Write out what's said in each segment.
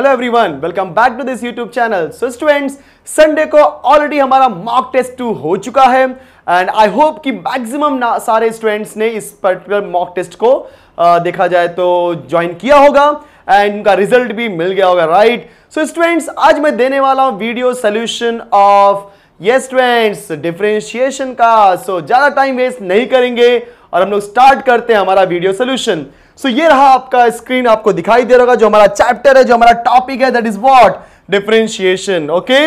Hello everyone welcome back to this YouTube channel so students Sunday को already हमारा mock test two हो चुका है एंड आई होप कि मैक्सिमम सारे स्टूडेंट्स ने इस पर्टिकुलर मॉक टेस्ट को आ, देखा जाए तो ज्वाइन किया होगा एंड उनका रिजल्ट भी मिल गया होगा राइट सो स्टूडेंट्स आज मैं देने वाला हूँ वीडियो सोल्यूशन ऑफ ये स्टूडेंट्स डिफ्रेंशिएशन का सो so, ज़्यादा टाइम वेस्ट नहीं करेंगे और हम लोग स्टार्ट करते हैं हमारा वीडियो सोल्यूशन सो so, ये रहा आपका स्क्रीन आपको दिखाई दे रहा होगा जो हमारा चैप्टर है जो हमारा टॉपिक है that is what differentiation okay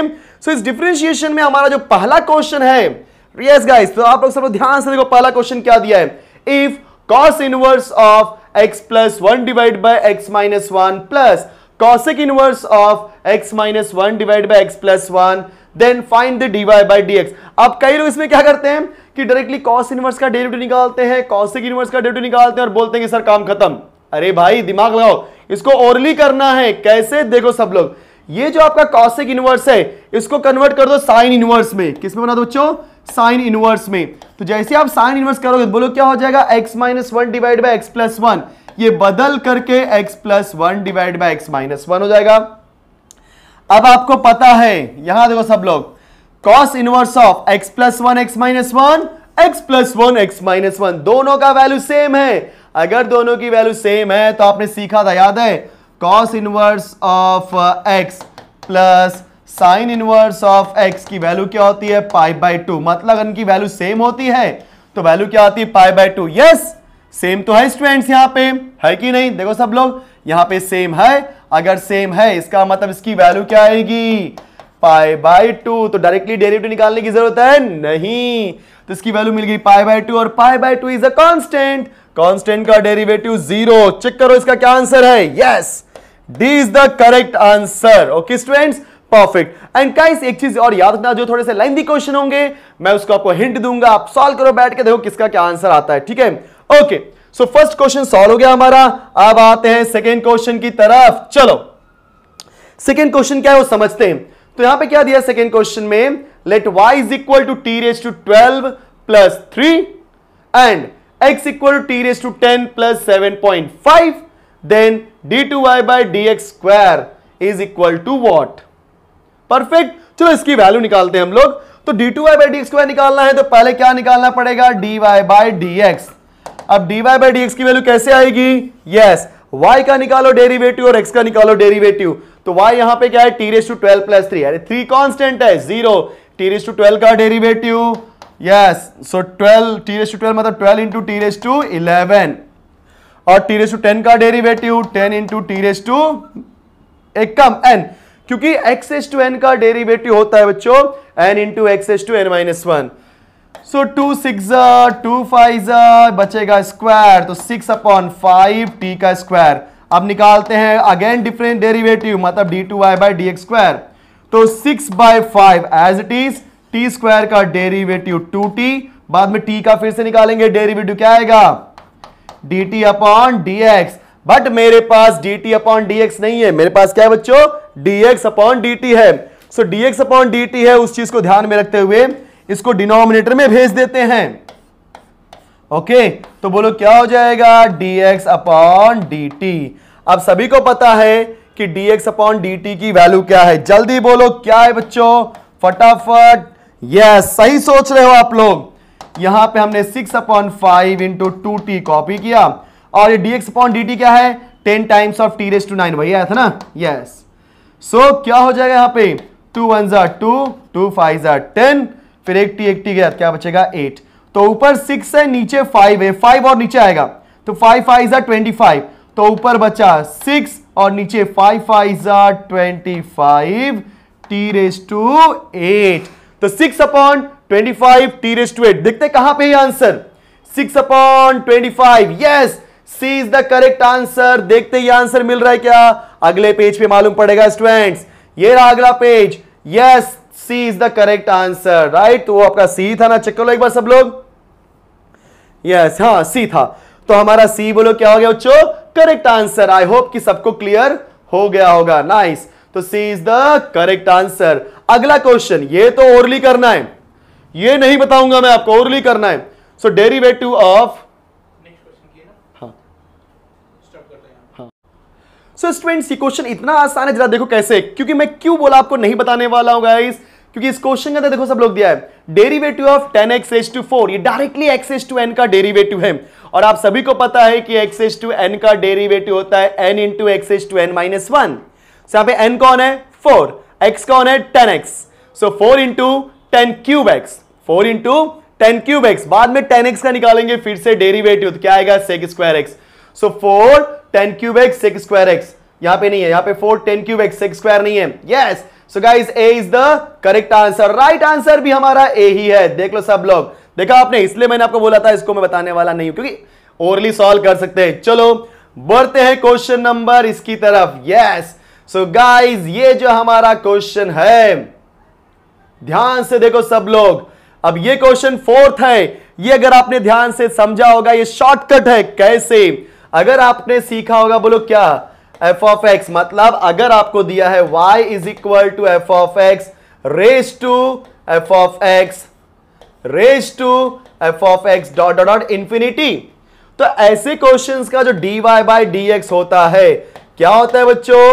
so इस डिफ्रेंशिएशन में हमारा जो पहला क्वेश्चन है yes, guys, तो आप लोग सब ध्यान से देखो पहला क्वेश्चन क्या दिया है if cos inverse of x plus one divide by x minus one plus cosec inverse of x minus one divide by x plus one then find the dy by d x अब कई लोग इसमें क्या करते हैं कि directly cos inverse का derivative निकालते हैं कॉसिक इनवर्स का डेरिवेटिव निकालते हैं और बोलते हैं कि सर काम खत्म अरे भाई दिमाग लगाओ इसको ओरली करना है कैसे देखो सब लोग ये जो आपका कॉसिक इनवर्स है इसको कन्वर्ट कर दो साइन इनवर्स में किसमें बना दो बच्चों साइन इनवर्स में तो जैसे आप साइन इनवर्स करोगे बोलो क्या हो जाएगा x minus one divide by x plus one ये बदल करके x plus one divide by x minus one हो जाएगा अब आपको पता है यहां देखो सब लोग cos inverse of x plus one x minus one x plus one x minus one दोनों का वैल्यू सेम है अगर दोनों की वैल्यू सेम है तो आपने सीखा था याद है cos inverse of x plus sine inverse of x की वैल्यू क्या होती है पाई बाई टू मतलब इनकी वैल्यू सेम होती है तो वैल्यू क्या होती है pi by two yes same तो है स्टूडेंट्स यहां पे है कि नहीं देखो सब लोग यहाँ पे सेम है अगर सेम है इसका मतलब इसकी वैल्यू क्या आएगी पाई बाई टू तो डायरेक्टली डेरिवेटिव निकालने की जरूरत है नहीं तो इसकी वैल्यू मिल गई पाई बाई टू और pi by two is a constant constant का डेरिवेटिव जीरो चेक करो इसका क्या आंसर है yes D is the correct answer okay students perfect and guys एक चीज और याद रखना जो थोड़े से लेंथी क्वेश्चन होंगे मैं उसको आपको हिंट दूंगा आप सॉल्व करो बैठ के देखो किसका क्या आंसर आता है ठीक है okay so first question solve हो गया हमारा अब आते हैं सेकेंड क्वेश्चन की तरफ चलो सेकेंड क्वेश्चन क्या है वो समझते हैं तो यहां पे क्या दिया सेकेंड क्वेश्चन में let y is equal to t raise to twelve plus three and x equal to t raise to ten plus seven point five then d two y by d x square is equal to what perfect चलो इसकी वैल्यू निकालते हैं हम लोग तो d two y by d square निकालना है तो पहले क्या निकालना पड़ेगा d y by d x अब D y by d x की वैल्यू कैसे आएगी यस yes. y का निकालो डेरिवेटिव और x का निकालो डेरिवेटिव तो y यहां पे क्या है t raise to twelve plus three अरे थ्री कॉन्स्टेंट है zero t raise to twelve का derivative yes so twelve t raise to twelve मतलब twelve into t raise to eleven और टी रेस टू टेन का derivative ten into t raise to एक कम n क्योंकि x s to n का derivative होता है बच्चों n into x s to n minus one so to six two five बचेगा स्क्वायर तो सिक्स अपॉन फाइव टी का स्क्वायर अब निकालते हैं अगेन डिफरेंट डेरिवेटिव मतलब d two y by d x square तो six by five as it is t square का derivative two t बाद में टी का फिर से निकालेंगे डेरिवेटिव क्या आएगा d t upon d x but मेरे पास d t upon d x नहीं है मेरे पास क्या है बच्चों d x upon d t है so d x upon d t है उस चीज को ध्यान में रखते हुए इसको डिनोमिनेटर में भेज देते हैं ओके तो बोलो क्या हो जाएगा dx अपॉन dt अब सभी को पता है कि dx अपॉन dt की वैल्यू क्या है जल्दी बोलो क्या है बच्चों फटाफट यस सही सोच रहे हो आप लोग यहां पे हमने 6 upon five into two t copy किया और ये dx अपॉन dt क्या है 10 times of t raise to nine वही आया था ना यस yes. सो so, क्या हो जाएगा यहां पे टू वन जार टू टू फाइव जार टेन फिर एक टी एक टी गया क्या बचेगा एट तो ऊपर सिक्स है नीचे फाइव है फाइव और नीचे आएगा तो फाइव फाइव ट्वेंटी फाइव तो ऊपर बचा सिक्स और नीचे five five twenty five t raise to eight तो six upon twenty five t raise to eight देखते कहां पे answer six upon twenty five yes C is the correct answer देखते ही आंसर मिल रहा है क्या अगले पेज पे मालूम पड़ेगा स्टूडेंट्स ये रहा अगला page yes C is the correct answer right वो आपका सी था ना चेक कर लो एक बार सब लोग यस हाँ सी था तो हमारा सी बोलो क्या हो गया बच्चों करेक्ट आंसर आई होप कि सबको क्लियर हो गया होगा नाइस nice. तो C is the correct answer अगला क्वेश्चन ये तो ओरली करना है ये नहीं बताऊंगा मैं आपको ओरली करना है so derivative of so students ये क्वेश्चन इतना आसान है जरा देखो कैसे क्योंकि मैं क्यों बोला आपको नहीं बताने वाला हूं गाइस क्योंकि इस क्वेश्चन का देखो सब लोग दिया है derivative of tan x s to four ये directly x s to n का डेरिवेटिव है और आप सभी को पता है कि एक्स एस टू एन का डेरिवेटिव होता है n into x s to n minus one यहां पर एन कौन है फोर एक्स कौन है tan x so four into tan cube x four into tan cube x बाद में टेन एक्स का निकालेंगे फिर से डेरिवेटिव तो क्या आएगा sec square x so four tan cube x sec square x यहां पे नहीं है यहां पे four tan cube x sec square नहीं है yes yes! So guys A is the correct answer right answer भी हमारा ए ही है देख लो सब लोग देखा आपने इसलिए मैंने आपको बोला था इसको मैं बताने वाला नहीं हूं क्योंकि ओरली सॉल्व कर सकते हैं चलो बढ़ते हैं क्वेश्चन नंबर इसकी तरफ यस सो गाइज ये जो हमारा क्वेश्चन है ध्यान से देखो सब लोग अब ये क्वेश्चन फोर्थ है ये अगर आपने ध्यान से समझा होगा ये शॉर्टकट है कैसे अगर आपने सीखा होगा बोलो क्या एफ ऑफ एक्स मतलब अगर आपको दिया है y is equal to f of x raise to f of x raise to f of x dot dot dot तो ऐसे क्वेश्चंस का जो d y by d x होता है क्या होता है बच्चों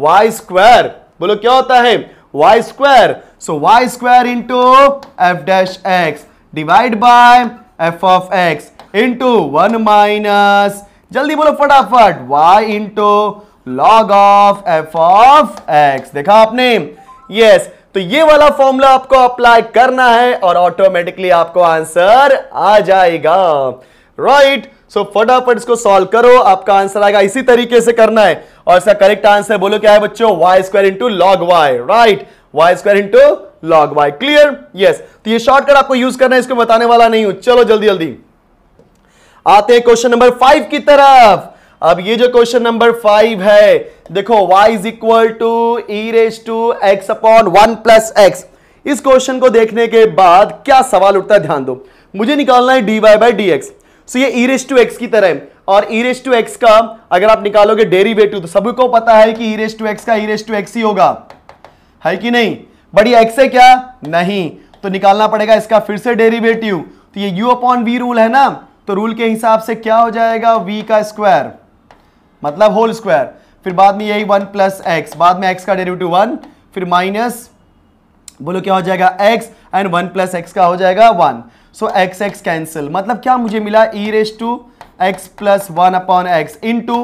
वाई स्क्वायर बोलो क्या होता है y square so y square into f dash x divide by f of x into one minus जल्दी बोलो फटाफट y into log of f of x देखा आपने यस तो ये वाला फॉर्मूला आपको अप्लाई करना है और ऑटोमेटिकली आपको आंसर आ जाएगा राइट सो फटाफट इसको सॉल्व करो आपका आंसर आएगा इसी तरीके से करना है और इसका करेक्ट आंसर बोलो क्या है बच्चों y square into log y right y square into log y clear yes तो ये शॉर्टकट आपको यूज करना है इसको बताने वाला नहीं हूं चलो जल्दी जल्दी आते हैं क्वेश्चन नंबर फाइव की तरफ अब ये जो क्वेश्चन नंबर फाइव है देखो y is equal to e raise to x upon one plus x इस क्वेश्चन को देखने के बाद क्या सवाल उठता है ध्यान दो मुझे निकालना है dy y by d x so ये ई रेस टू एक्स की तरह है और ई रेस टू एक्स का अगर आप निकालोगे डेरिवेटिव तो सभी को पता है कि ई रेस टू एक्स का ई रेस टू एक्स ही होगा है कि नहीं बड़ी एक्स है क्या नहीं तो निकालना पड़ेगा इसका फिर से डेरिवेटिव तो ये u अपॉन वी रूल है ना तो रूल के हिसाब से क्या हो जाएगा v का स्क्वायर मतलब होल स्क्वायर फिर बाद में यही वन प्लस एक्स बाद में एक्स का डेरिवेटिव वन फिर माइनस बोलो क्या हो जाएगा x and one plus x का हो जाएगा one so x x cancel मतलब क्या मुझे मिला e raise to x plus one upon x into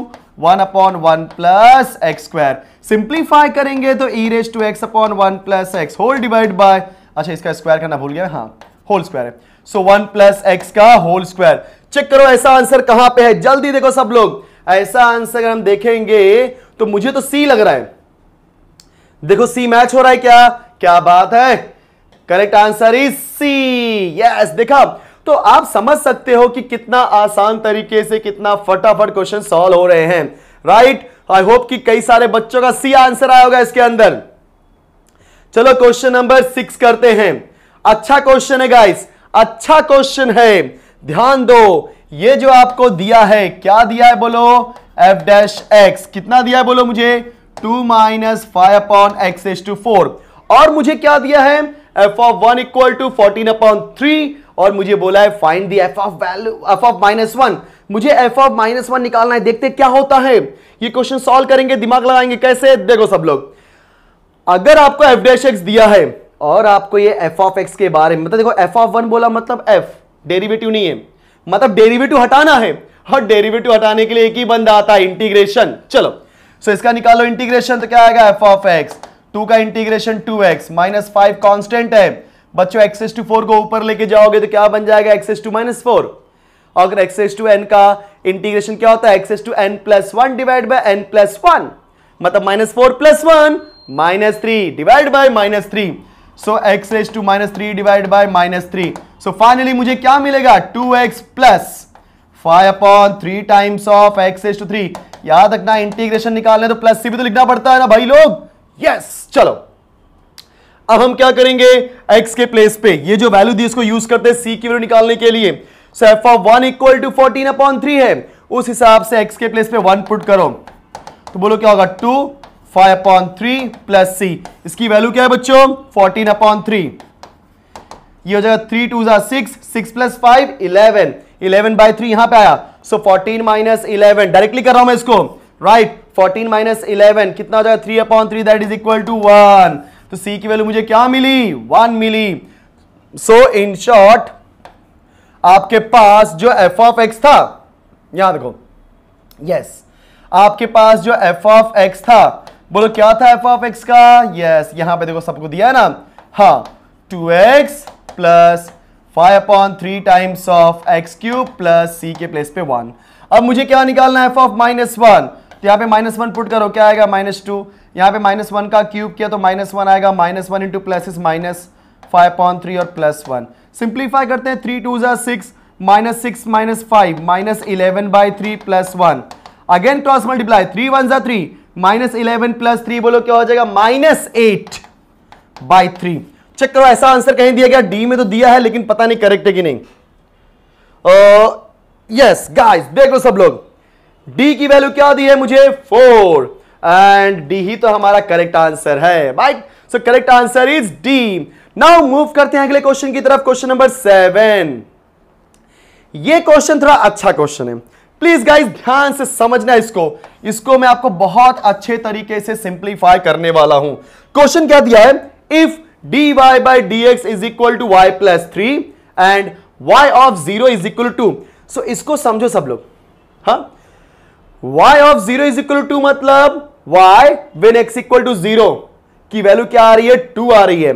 one upon one plus x square simplify करेंगे तो e raise to x upon one plus x whole divide by अच्छा इसका square करना भूल गया हाँ whole square so one plus x का whole square check करो ऐसा आंसर कहां पे है जल्दी देखो सब लोग ऐसा आंसर अगर हम देखेंगे तो मुझे तो सी लग रहा है देखो सी मैच हो रहा है क्या क्या बात है correct answer is C yes देखा तो आप समझ सकते हो कि कितना आसान तरीके से कितना फटाफट क्वेश्चन सॉल्व हो रहे हैं राइट आई होप कि कई सारे बच्चों का सी आंसर आया होगा इसके अंदर चलो क्वेश्चन नंबर सिक्स करते हैं अच्छा क्वेश्चन है गाइस अच्छा क्वेश्चन है ध्यान दो ये जो आपको दिया है क्या दिया है बोलो एफ डैश एक्स कितना दिया है बोलो मुझे two minus five upon x s to four और मुझे क्या दिया है f of one equal to fourteen upon three और मुझे बोला है find the f of value f of minus one मुझे एफ ऑफ माइनस वन निकालना है देखते क्या होता है ये क्वेश्चन सॉल्व करेंगे दिमाग लगाएंगे कैसे देखो सब लोग अगर आपको एफ डैश एक्स दिया है और आपको ये एफ ऑफ एक्स के बारे में मतलब देखो एफ ऑफ वन बोला मतलब एफ डेरिवेटिव नहीं है मतलब डेरिवेटिव हटाना है हर डेरिवेटिव हटाने के लिए एक ही बंदा आता है इंटीग्रेशन चलो सो इसका निकालो इंटीग्रेशन तो क्या आएगा एफ ऑफ एक्स टू का integration two x minus five constant है बच्चों एक्सेस टू फोर को ऊपर लेके जाओगे तो क्या बन जाएगा एक्सेस टू माइनस फोर अगर एक्सेस टू एन का इंटीग्रेशन क्या होता है access to n plus one divide by n plus one मतलब minus four plus one minus three divide by minus three so x raise to minus three divide by minus three so finally मुझे क्या मिलेगा two x plus five upon three times of x raise to three याद रखना integration निकालने तो plus सी भी तो लिखना पड़ता है ना भाई लोग यस yes, चलो अब हम क्या करेंगे x के प्लेस पे ये जो वैल्यू दी इसको यूज करते हैं c की वैल्यू निकालने के लिए so f of one equal to fourteen upon three है उस हिसाब से x के प्लेस पे वन पुट करो तो बोलो क्या होगा two five upon three plus C इसकी वैल्यू क्या है बच्चों फोर्टीन अपॉन थ्री ये हो जाएगा थ्री टू जो six six plus five eleven eleven by three यहां पे आया so fourteen minus eleven directly कर रहा हूं मैं इसको राइट फोर्टीन माइनस इलेवन कितना हो जाएगा three upon three that is equal to one तो सी की वैल्यू मुझे क्या मिली one milli so in short आपके पास जो एफ ऑफ एक्स था यहां देखो यस yes. आपके पास जो एफ ऑफ एक्स था बोलो क्या था एफ ऑफ एक्स का यस yes, यहां पे देखो सबको दिया है ना हा two x plus five upon three times of x cube plus C के प्लेस पे वन अब मुझे क्या निकालना है एफ ऑफ माइनस वन तो यहां पे माइनस वन पुट करो क्या आएगा माइनस टू यहां पे माइनस वन का क्यूब किया तो माइनस वन आएगा minus one into plus is minus five upon three और प्लस वन सिंप्लीफाई करते हैं थ्री टू ज़ा six minus six minus five minus eleven by three plus one again cross multiply three one ज़ा three minus eleven plus three बोलो क्या हो जाएगा minus eight by three check करो ऐसा आंसर कहीं दिया गया डी में तो दिया है लेकिन पता नहीं करेक्ट है कि नहीं यस गाइस देख लो सब लोग डी की वैल्यू क्या दी है मुझे फोर एंड डी ही तो हमारा करेक्ट आंसर है right so correct answer is D now move करते हैं अगले क्वेश्चन की तरफ क्वेश्चन नंबर सेवन ये क्वेश्चन थोड़ा अच्छा क्वेश्चन है प्लीज गाइस ध्यान से समझना इसको इसको मैं आपको बहुत अच्छे तरीके से सिंप्लीफाई करने वाला हूं क्वेश्चन क्या दिया है if d y by d x is equal to y plus three and y of zero is equal to so इसको समझो सब लोग हा y of zero is equal to मतलब y when x equal to zero की value क्या आ रही है टू आ रही है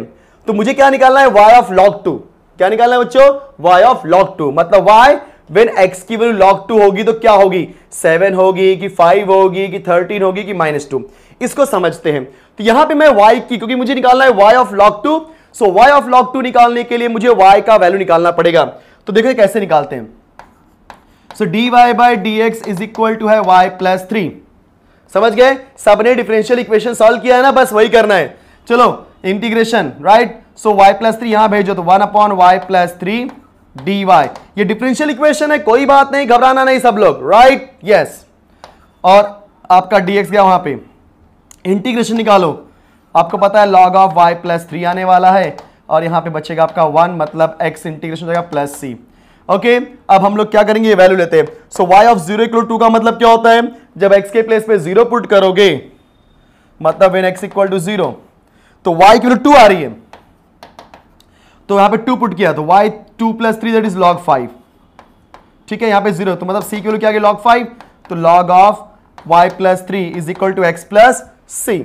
तो मुझे क्या निकालना है y ऑफ लॉग टू क्या निकालना है बच्चों y ऑफ लॉग टू मतलब y वेन एक्स की वैल्यू लॉग टू होगी तो क्या होगी सेवन होगी कि फाइव होगी कि थर्टीन होगी कि माइनस टू इसको समझते हैं तो यहां पे मैं वाई की क्योंकि मुझे निकालना है y of log two so y of log two निकालने के लिए मुझे वाई का वैल्यू निकालना पड़ेगा तो देखो कैसे निकालते हैं so d y by d x is equal to है वाई प्लस थ्री समझ गए सबने डिफरेंशियल इक्वेशन सॉल्व किया है ना बस वही करना है चलो integration right so y plus three यहां भेजो तो one upon y plus three d ये डिफरेंशियल इक्वेशन है कोई बात नहीं घबराना नहीं सब लोग राइट यस और आपका dx गया वहां पे इंटीग्रेशन निकालो आपको पता है log of y plus three आने वाला है और यहां पे बचेगा आपका वन मतलब x इंटीग्रेशन जाएगा प्लस सी ओके अब हम लोग क्या करेंगे ये वैल्यू लेते हैं so y of zero equal to का मतलब क्या होता है जब x के प्लेस पे जीरो पुट करोगे मतलब when x equal to zero तो y इक्वल टू आ रही है तो यहां पे टू पुट किया तो y two plus three that is log five ठीक है यहां पे जीरो तो मतलब सी के क्या लॉग फाइव तो log of y plus three is equal to x plus C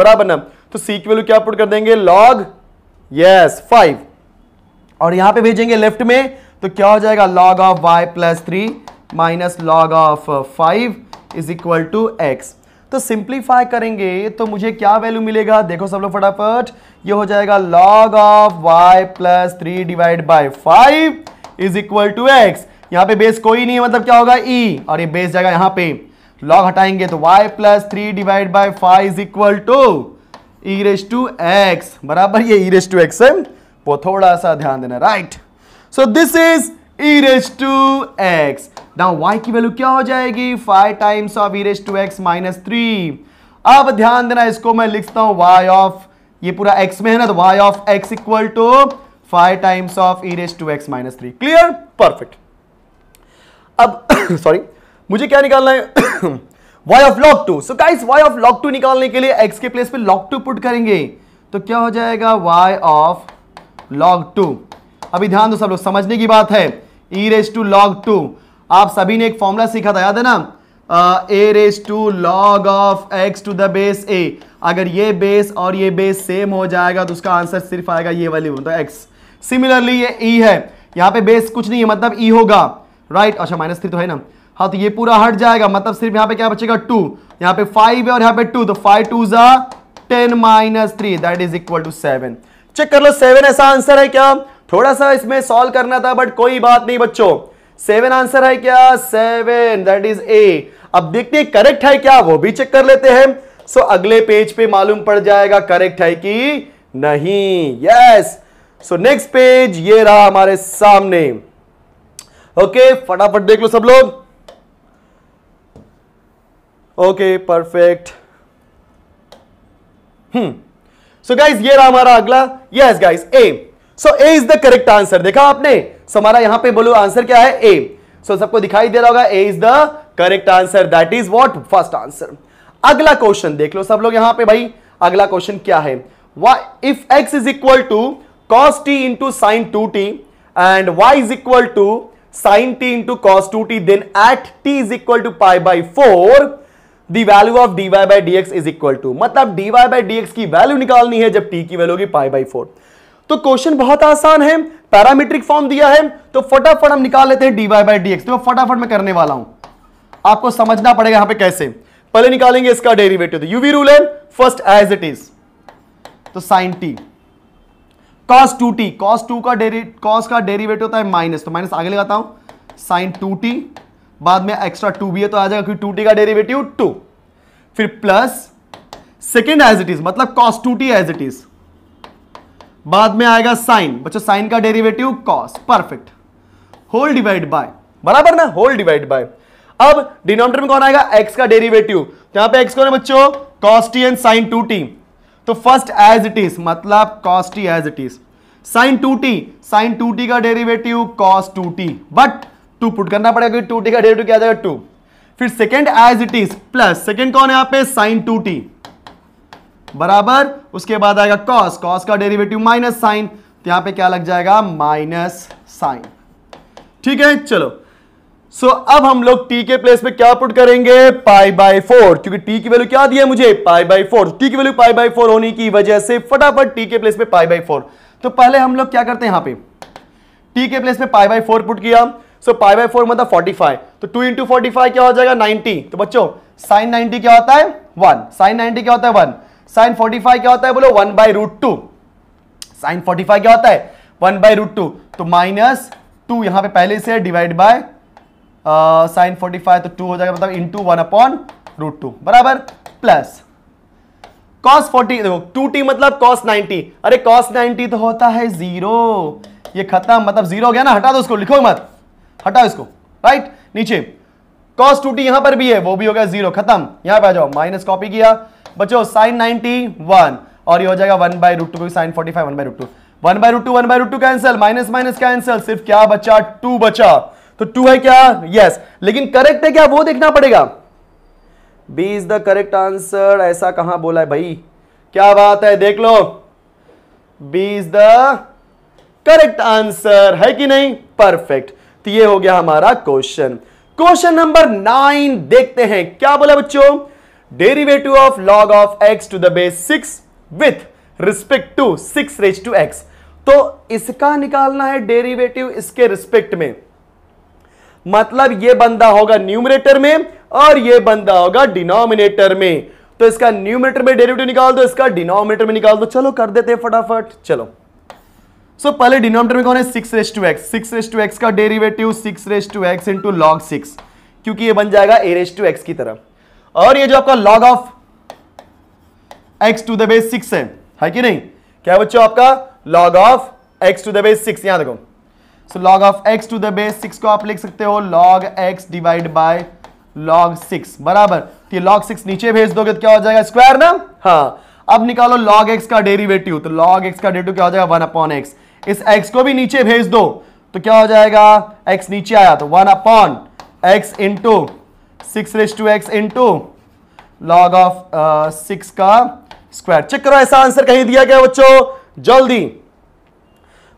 बराबर ना तो सी के लिए क्या पुट कर देंगे लॉग यस फाइव और यहां पे भेजेंगे लेफ्ट में तो क्या हो जाएगा log of y plus three minus log of five is equal to x तो सिंप्लीफाई करेंगे तो मुझे क्या वैल्यू मिलेगा देखो सब लोग फटाफट ये हो जाएगा log of y plus three divide by five is equal to x यहां पे बेस कोई नहीं है मतलब क्या होगा e और ये बेस जाएगा यहां पे लॉग हटाएंगे तो y plus three divide by five is equal to e raise to x बराबर ये ई रेस टू एक्स है वो थोड़ा सा ध्यान देना right so this is e raise to x now y की वैल्यू क्या हो जाएगी five times of e raise to x minus three अब ध्यान देना इसको मैं लिखता हूं y ऑफ ये पूरा x में है ना तो y ऑफ x equal to five times of e raise to x minus three clear perfect अब सॉरी मुझे क्या निकालना है y of log 2 so guys y of log 2 निकालने के लिए x के प्लेस पे log 2 पुट करेंगे तो क्या हो जाएगा y ऑफ log 2 अभी ध्यान दो सब लोग समझने की बात है e रेस टू log 2 आप सभी ने एक फॉर्मूला सीखा था याद है ना a raise to log of x to the base a अगर ये बेस और ये बेस सेम हो जाएगा तो उसका आंसर सिर्फ आएगा ये वाली मतलब एक्स सिमिलरली ये ई e है यहाँ पे बेस कुछ नहीं है मतलब ई e होगा राइट right? अच्छा माइनस थ्री तो है ना हाँ तो ये पूरा हट जाएगा मतलब सिर्फ यहाँ पे क्या बचेगा टू यहाँ पे फाइव है और यहाँ पे टू तो फाइव टू जा ten minus three that is equal to seven check कर लो सेवन ऐसा आंसर है क्या थोड़ा सा इसमें सॉल्व करना था बट कोई बात नहीं बच्चों सेवन आंसर है क्या सेवन दैट इज ए अब देखते हैं करेक्ट है क्या वो भी चेक कर लेते हैं सो so, अगले पेज पे मालूम पड़ जाएगा करेक्ट है कि नहीं यस सो नेक्स्ट पेज ये रहा हमारे सामने ओके okay, फटाफट देख लो सब लोग okay perfect hmm so guys ये रहा हमारा अगला yes guys A so A is the correct answer देखा आपने सो हमारा यहां पे बोलो आंसर क्या है ए सो so, सबको दिखाई दे रहा होगा A is the correct answer that is what first answer अगला क्वेश्चन देख लो सब लोग यहां पे भाई अगला क्वेश्चन क्या है if x is equal to cos t into sin two t and y is equal to sin t into cos two t then at t is equal to pi by four the value of d y by d x is equal to मतलब d y by d x की value निकालनी है जब t की वैल्यू होगी pi by four तो question बहुत आसान है पैरामीट्रिक फॉर्म दिया है तो फटाफट हम निकाल लेते हैं डीवाई बाई डी तो फटाफट मैं करने वाला हूं आपको समझना पड़ेगा यहां पे कैसे पहले निकालेंगे इसका डेरिवेटिव तो यूवी रूल है फर्स्ट एज इट इज तो sin t cos two t cos two का डेरी कॉस का डेरिवेटिव होता है माइनस तो माइनस आगे लगाता हूं साइन टू टी बाद में एक्स्ट्रा टू भी है तो आ जाएगा क्योंकि टू टी का डेरिवेटिव टू फिर plus second as it is मतलब cos two t as it is बाद में आएगा साइन बच्चों साइन का derivative cos perfect whole divide by बराबर ना होल डिवाइड बाय अब डिनोमिनेटर में कौन आएगा एक्स का डेरिवेटिव तो यहां पे एक्स कौन है बच्चों cos t and sin two t तो फर्स्ट एज इट इज मतलब cos t as it is sin two t sin two t का derivative cos two t but two put करना पड़ेगा क्योंकि टू टी का डेरिवेटिव क्या जाएगा two फिर second as it is plus second कौन है यहां पे साइन टू टी बराबर उसके बाद आएगा कॉस कॉस का डेरिवेटिव माइनस साइन तो यहां पे क्या लग जाएगा माइनस साइन ठीक है चलो सो so, अब हम लोग टी के प्लेस पे क्या पुट करेंगे पाई बाई फोर क्योंकि टी की वैल्यू क्या दी है मुझे पाई बाई फोर टी की वैल्यू पाई बाई फोर होने की वजह से फटाफट टी के प्लेस पे पाई बाई फोर तो पहले हम लोग क्या करते हैं यहां पे टी के प्लेस पे पाई बाई फोर पुट किया सो पाई बाई फोर मतलब फोर्टी फाइव तो टू इंटू फोर्टी फाइव क्या हो जाएगा नाइनटी तो बच्चों साइन नाइनटी क्या होता है वन साइन नाइनटी क्या होता है वन साइन फोर्टी फाइव क्या होता है बोलो one by root two sin forty five क्या होता है वन बाई रूट टू तो माइनस टू यहां पे पहले से divide by sin forty five तो टू हो जाएगा मतलब into one upon root two बराबर प्लस कॉस फोर्टी देखो टू टी मतलब कॉस नाइनटी अरे कॉस नाइनटी तो होता है जीरो ये खत्म मतलब जीरो हो गया ना हटा दो उसको लिखो मत हटाओ इसको राइट नीचे कॉस टू टी यहां पर भी है वो भी हो गया जीरो खत्म यहां पर आ जाओ माइनस कॉपी किया बच्चों साइन नाइनटी वन और ये हो जाएगा one by root two sin forty five one by root two one by root two one by root two cancel minus minus cancel सिर्फ क्या बचा टू बचा तो टू है क्या यस yes. लेकिन करेक्ट है क्या वो देखना पड़ेगा B is the correct answer ऐसा कहां बोला है भाई क्या बात है देख लो B is the correct answer है कि नहीं परफेक्ट तो ये हो गया हमारा क्वेश्चन क्वेश्चन नंबर नाइन देखते हैं क्या बोला बच्चों derivative of log of x to the base 6 with respect to 6 raise to x तो इसका निकालना है डेरिवेटिव इसके रिस्पेक्ट में मतलब ये बंदा होगा न्यूमिनेटर में और ये बंदा होगा डिनोमिनेटर में तो इसका न्यूमिनेटर में डेरिवेटिव निकाल दो इसका डिनोमिनेटर में निकाल दो चलो कर देते हैं फटाफट चलो सो so, पहले डिनोमिनेटर में कौन है six raise to x six raise to x का derivative six raise to x into log six क्योंकि ये बन जाएगा ए रेस टू एक्स की तरफ और ये जो आपका log of x to the base six है है कि नहीं क्या बच्चों आपका log of x to the base six यहां देखो so log of x to the base six को आप लिख सकते हो log x divide by log six बराबर तो लॉग सिक्स नीचे भेज दोगे तो क्या हो जाएगा स्क्वायर ना हाँ अब निकालो लॉग एक्स का डेरिवेटिव तो लॉग एक्स का डेरिवेटिव क्या हो जाएगा वन अपॉन एक्स इस एक्स को भी नीचे भेज दो तो क्या हो जाएगा एक्स नीचे आया तो one upon x into six raise to x into log of six का स्क्वायर चेक करो ऐसा आंसर कहीं दिया गया बच्चों जल्दी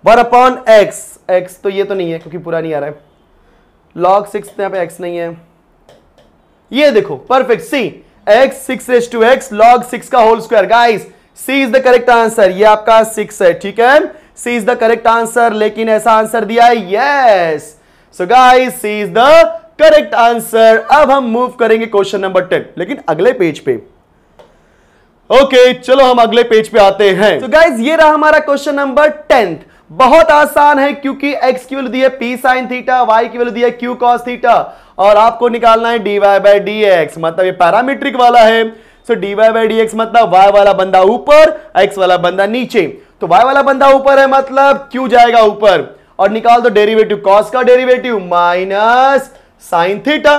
वन अपॉन एक्स एक्स तो ये तो नहीं है क्योंकि पूरा नहीं आ रहा है लॉग सिक्स यहां पे एक्स नहीं है ये देखो perfect C x six raise to x log six का whole square guys C is the correct answer ये आपका सिक्स है ठीक है सी इज द करेक्ट आंसर लेकिन ऐसा आंसर दिया है yes so guys C is the correct answer अब हम मूव करेंगे क्वेश्चन नंबर टेन लेकिन अगले पेज पे ओके okay, चलो हम अगले पेज पे आते हैं तो गाइज ये रहा हमारा क्वेश्चन नंबर टेंथ बहुत आसान है क्योंकि x की वैल्यू दी है p sin थीटा y की वैल्यू दी है q cos थीटा और आपको निकालना है dy by dx मतलब ये पैरामीट्रिक वाला है सो so, dy by dx मतलब y वाला बंदा ऊपर x वाला बंदा नीचे तो y वाला बंदा ऊपर है मतलब q जाएगा ऊपर और निकाल दो डेरिवेटिव cos का डेरिवेटिव माइनस साइन थीटा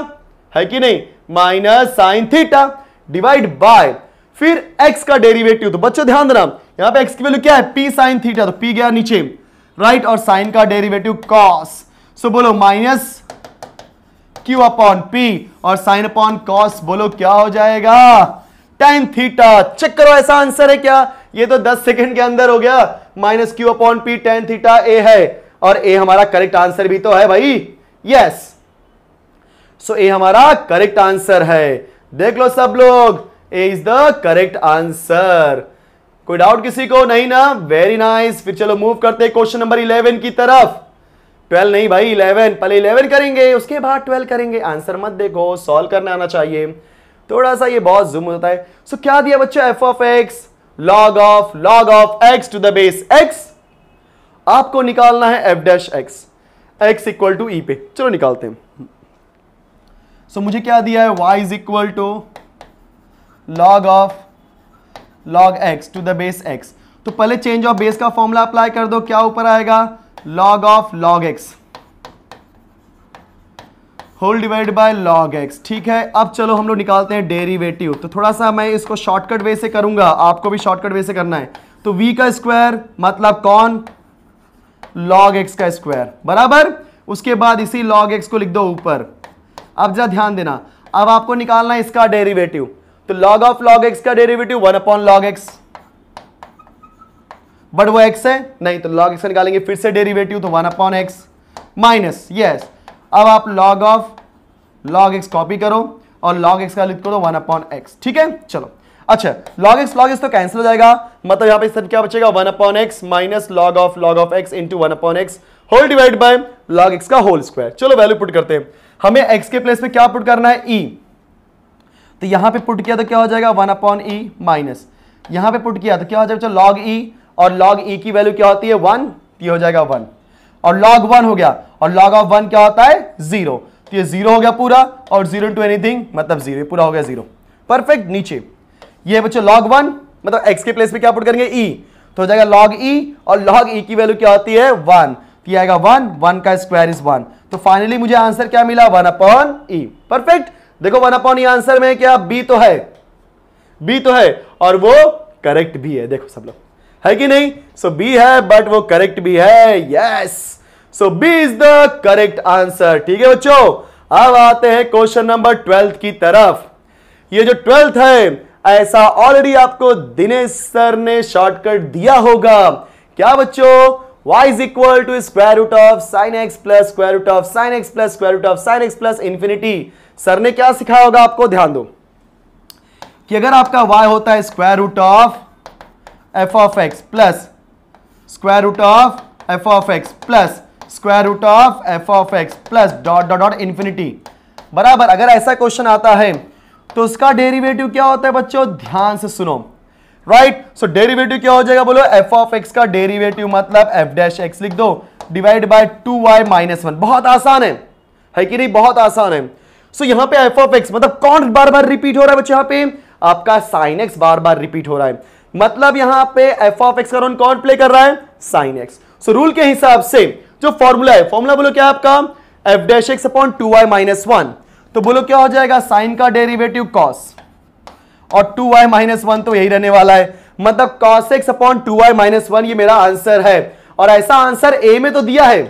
है कि नहीं minus sin theta divide by फिर एक्स का डेरिवेटिव तो बच्चों ध्यान देना यहां पे एक्स की वैल्यू क्या है पी साइन थीटा तो पी गया नीचे राइट और साइन का डेरिवेटिव कॉस सो बोलो माइनस क्यू अपॉन पी और साइन अपॉन कॉस बोलो क्या हो जाएगा टेन थीटा चेक करो ऐसा आंसर है क्या ये तो 10 सेकंड के अंदर हो गया minus q upon p tan theta A है और ए हमारा करेक्ट आंसर भी तो है भाई यस yes. सो ए हमारा करेक्ट आंसर है देख लो सब लोग A is the correct answer कोई डाउट किसी को नहीं ना वेरी नाइस फिर चलो मूव करते हैं क्वेश्चन नंबर इलेवन की तरफ ट्वेल्व नहीं भाई इलेवन पहले इलेवन करेंगे उसके बाद ट्वेल्व करेंगे आंसर मत देखो सॉल्व करना आना चाहिए थोड़ा सा ये बहुत जूम होता है सो so, क्या दिया बच्चा f of x log of log of x to the base x आपको निकालना है f dash x x equal to e पे चलो निकालते हैं सो so, मुझे क्या दिया है y is equal to log of log x to the base x तो पहले चेंज ऑफ बेस का फॉर्मूला अप्लाई कर दो क्या ऊपर आएगा log of log x whole divide by log x ठीक है अब चलो हम लोग निकालते हैं डेरिवेटिव तो थोड़ा सा मैं इसको शॉर्टकट वे से करूंगा आपको भी शॉर्टकट वे से करना है तो v का स्क्वायर मतलब कौन लॉग x का स्क्वायर बराबर उसके बाद इसी लॉग x को लिख दो ऊपर अब जरा ध्यान देना अब आपको निकालना है इसका डेरिवेटिव तो लॉग ऑफ लॉग एक्स का derivative one upon log x but वो एक्स है नहीं तो लॉग एक्स निकालेंगे फिर से डेरिवेटिव तो one upon x minus yes अब आप log of log x copy करो और लॉग एक्स का लिख करो वन अपॉन एक्स ठीक है चलो अच्छा लॉग एक्स लॉग एक्स तो कैंसिल हो जाएगा मतलब यहां पे सब क्या बचेगा one upon x minus log of log of x into one upon x whole divide by log x का होल स्क्वायर चलो वैल्यू पुट करते हैं हमें एक्स के प्लेस पे क्या पुट करना है ई e. तो यहां पे पुट किया तो क्या हो जाएगा वन अपॉन ई माइनस यहां पे पुट किया तो क्या हो जाएगा बच्चों लॉग ई और लॉग ई e की वैल्यू क्या होती है वन तो ये हो जाएगा वन और लॉग वन हो गया और लॉग ऑफ वन क्या होता है जीरो तो ये जीरो हो गया पूरा और जीरो टू एनीथिंग मतलब जीरो पूरा हो गया जीरो परफेक्ट नीचे ये बच्चों लॉग वन मतलब एक्स के प्लेस पे क्या पुट करेंगे ई e. तो हो जाएगा लॉग ई e और लॉग ई e की वैल्यू क्या होती है वन ये आएगा वन वन का स्क्वायर इज वन तो फाइनली मुझे आंसर क्या मिला वन अपॉन ई परफेक्ट देखो वन अपॉन ई आंसर में क्या बी तो है बी तो है और वो करेक्ट भी है देखो सब लोग है कि नहीं सो so, बी है बट वो करेक्ट भी है yes so B is the correct answer ठीक है बच्चों अब आते हैं क्वेश्चन नंबर ट्वेल्थ की तरफ ये जो ट्वेल्थ है ऐसा ऑलरेडी आपको दिनेश सर ने शॉर्टकट दिया होगा क्या बच्चों y is equal to square root of sin x plus square root of sin x plus square root of sin x plus infinity sir ने क्या सिखाया होगा आपको ध्यान दो कि अगर आपका y होता है square root of f of x plus square root of f of x plus square root of f of x plus dot dot dot infinity बराबर अगर ऐसा क्वेश्चन आता है तो उसका डेरिवेटिव क्या होता है बच्चों ध्यान से सुनो राइट सो डेरिवेटिव क्या हो जाएगा बोलो एफ ऑफ एक्स का डेरिवेटिव मतलब एफ डैश एक्स लिख दो divide by two y minus one बहुत आसान है है कि नहीं बहुत आसान है सो so, यहां पे एफ ऑफ एक्स मतलब कौन बार बार रिपीट हो रहा है बच्चे यहां पे आपका साइन एक्स बार बार रिपीट हो रहा है मतलब यहां पे एफ ऑफ एक्स का रोल कौन प्ले कर रहा है साइन एक्स सो रूल के हिसाब से जो फॉर्मूला है फॉर्मूला बोलो क्या आपका f dash x upon two y minus one तो बोलो क्या हो जाएगा साइन का डेरिवेटिव कॉस और टू वाई माइनस वन तो यही रहने वाला है मतलब cos x upon two y minus one ये मेरा आंसर है और ऐसा आंसर ए में तो दिया है